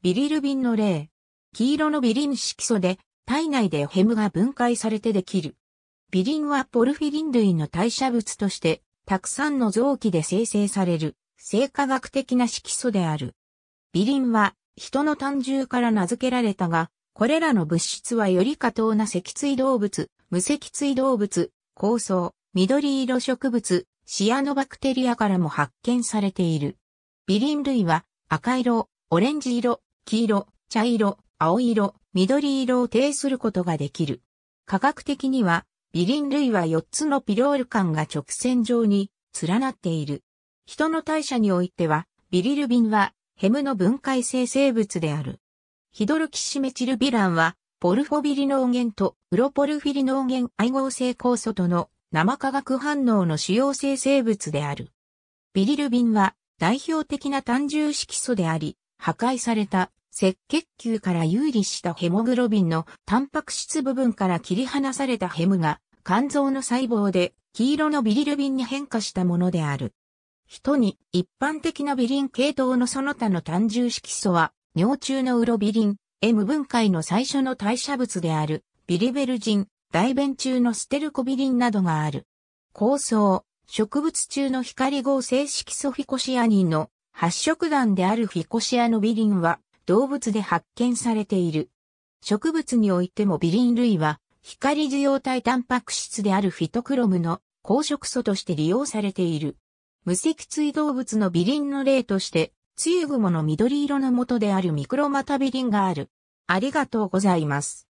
ビリルビンの例。黄色のビリン色素で、体内でヘムが分解されてできる。ビリンはポルフィリン類の代謝物として、たくさんの臓器で生成される、生化学的な色素である。ビリンは、人の単獣から名付けられたが、これらの物質はより過当な脊椎動物、無脊椎動物、構想、緑色植物、シアノバクテリアからも発見されている。ビリン類は赤色、オレンジ色、黄色、茶色、青色、緑色を呈することができる。科学的には、ビリン類は4つのピロール間が直線上に連なっている。人の代謝においては、ビリルビンはヘムの分解性生物である。ヒドルキシメチルビランは、ポルフォビリノーゲンとプロポルフィリノーゲン愛合成酵素との生化学反応の主要性生物である。ビリルビンは代表的な単重色素であり、破壊された赤血球から有利したヘモグロビンのタンパク質部分から切り離されたヘムが肝臓の細胞で黄色のビリルビンに変化したものである。人に一般的なビリン系統のその他の単重色素は尿中のウロビリン、M 分解の最初の代謝物であるビリベルジン、大便中のステルコビリンなどがある。構想、植物中の光合成色素フィコシアニンの発色弾であるフィコシアノビリンは動物で発見されている。植物においてもビリン類は光受容体タンパク質であるフィトクロムの公職素として利用されている。無脊椎動物のビリンの例として、梅雨雲の緑色の元であるミクロマタビリンがある。ありがとうございます。